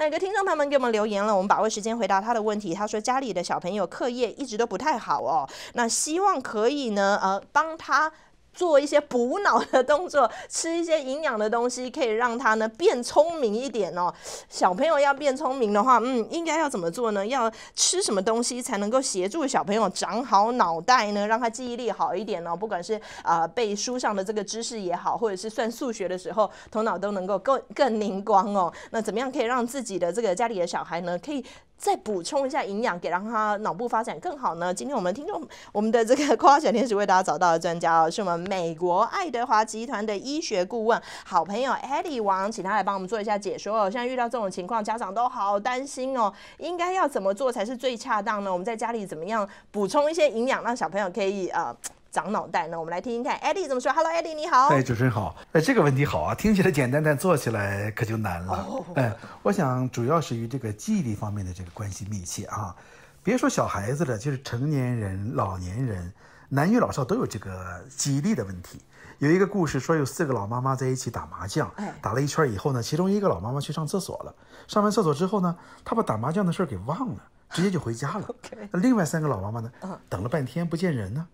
那一个听众朋友们给我们留言了，我们把握时间回答他的问题。他说家里的小朋友课业一直都不太好哦，那希望可以呢，呃，帮他。做一些补脑的动作，吃一些营养的东西，可以让他呢变聪明一点哦。小朋友要变聪明的话，嗯，应该要怎么做呢？要吃什么东西才能够协助小朋友长好脑袋呢？让他记忆力好一点哦。不管是啊背书上的这个知识也好，或者是算数学的时候，头脑都能够更更灵光哦。那怎么样可以让自己的这个家里的小孩呢，可以？再补充一下营养，给让他脑部发展更好呢。今天我们听众，我们的这个夸小天使为大家找到的专家哦，是我们美国爱德华集团的医学顾问，好朋友艾 e 王，请他来帮我们做一下解说哦。现在遇到这种情况，家长都好担心哦，应该要怎么做才是最恰当呢？我们在家里怎么样补充一些营养，让小朋友可以呃。长脑袋？那我们来听听看，e d d i e 怎么说。Hello，i e 你好。哎，主持人好。哎，这个问题好啊，听起来简单，但做起来可就难了。哎，我想主要是与这个记忆力方面的这个关系密切啊。别说小孩子了，就是成年人、老年人，男女老少都有这个记忆力的问题。有一个故事说，有四个老妈妈在一起打麻将，打了一圈以后呢，其中一个老妈妈去上厕所了。上完厕所之后呢，她把打麻将的事儿给忘了，直接就回家了。那另外三个老妈妈呢，等了半天不见人呢。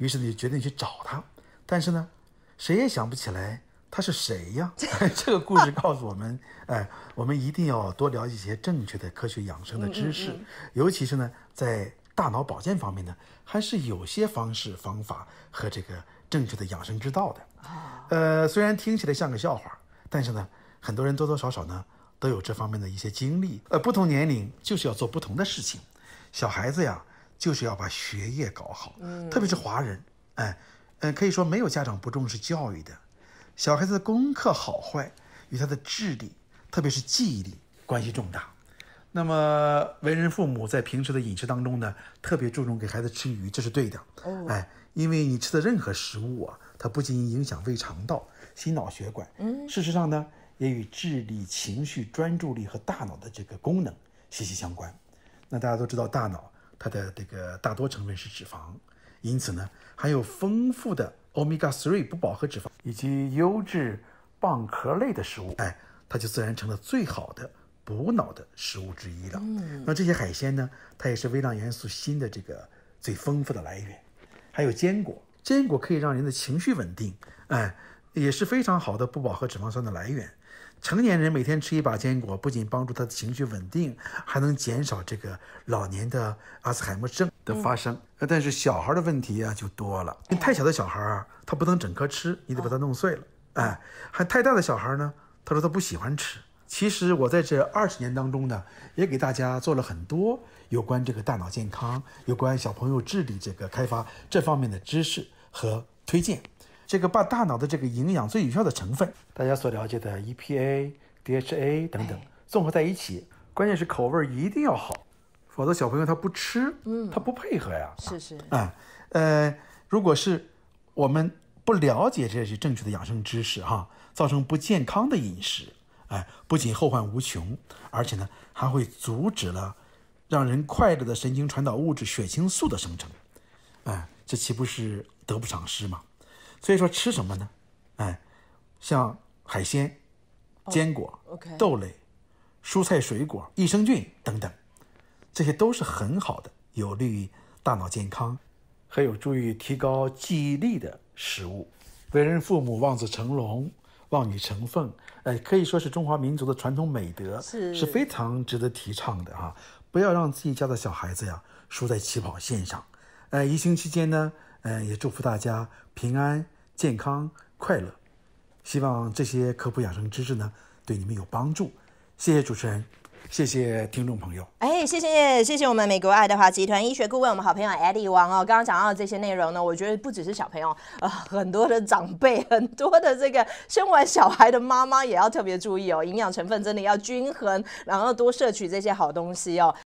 于是呢，决定去找他，但是呢，谁也想不起来他是谁呀？这个故事告诉我们，哎，我们一定要多了解一些正确的科学养生的知识，尤其是呢，在大脑保健方面呢，还是有些方式方法和这个正确的养生之道的。呃，虽然听起来像个笑话，但是呢，很多人多多少少呢都有这方面的一些经历。呃，不同年龄就是要做不同的事情，小孩子呀。就是要把学业搞好，特别是华人，哎，嗯，可以说没有家长不重视教育的。小孩子的功课好坏与他的智力，特别是记忆力关系重大。那么，为人父母在平时的饮食当中呢，特别注重给孩子吃鱼，这是对的。哦，哎，因为你吃的任何食物啊，它不仅影响胃肠道、心脑血管，嗯，事实上呢，也与智力、情绪、专注力和大脑的这个功能息息相关。那大家都知道，大脑。它的这个大多成分是脂肪，因此呢，含有丰富的欧米伽 three 不饱和脂肪以及优质蚌壳类的食物，哎，它就自然成了最好的补脑的食物之一了。嗯，那这些海鲜呢，它也是微量元素锌的这个最丰富的来源，还有坚果，坚果可以让人的情绪稳定，哎。也是非常好的不饱和脂肪酸的来源。成年人每天吃一把坚果，不仅帮助他的情绪稳定，还能减少这个老年的阿兹海默症的发生。但是小孩的问题啊就多了，因为太小的小孩儿他不能整颗吃，你得把它弄碎了。哎，还太大的小孩呢，他说他不喜欢吃。其实我在这二十年当中呢，也给大家做了很多有关这个大脑健康、有关小朋友智力这个开发这方面的知识和推荐。这个把大脑的这个营养最有效的成分，大家所了解的 EPA、DHA 等等，综合在一起，关键是口味儿一定要好，否则小朋友他不吃，嗯，他不配合呀。是是。啊，呃，如果是我们不了解这些正确的养生知识哈，造成不健康的饮食，哎，不仅后患无穷，而且呢还会阻止了让人快乐的神经传导物质血清素的生成，哎，这岂不是得不偿失吗？所以说吃什么呢？哎，像海鲜、坚果、豆类、蔬菜、水果、益生菌等等，这些都是很好的，有利于大脑健康和有助于提高记忆力的食物。为人父母望子成龙、望女成凤，哎，可以说是中华民族的传统美德，是是非常值得提倡的啊！不要让自己家的小孩子呀输在起跑线上。呃，疫情期间呢。嗯，也祝福大家平安、健康、快乐。希望这些科普养生知识呢，对你们有帮助。谢谢主持人，谢谢听众朋友。哎，谢谢谢谢我们美国爱德华集团医学顾问我们好朋友艾 e 王哦。刚刚讲到的这些内容呢，我觉得不只是小朋友，呃，很多的长辈，很多的这个生完小孩的妈妈也要特别注意哦。营养成分真的要均衡，然后多摄取这些好东西哦。